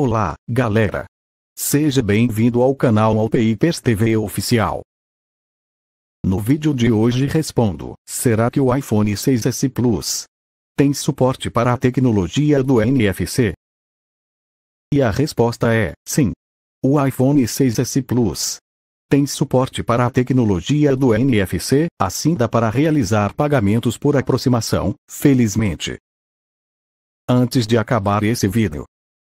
Olá, galera! Seja bem-vindo ao canal Alpeipers TV Oficial. No vídeo de hoje respondo, será que o iPhone 6S Plus tem suporte para a tecnologia do NFC? E a resposta é, sim. O iPhone 6S Plus tem suporte para a tecnologia do NFC, assim dá para realizar pagamentos por aproximação, felizmente. Antes de acabar esse vídeo,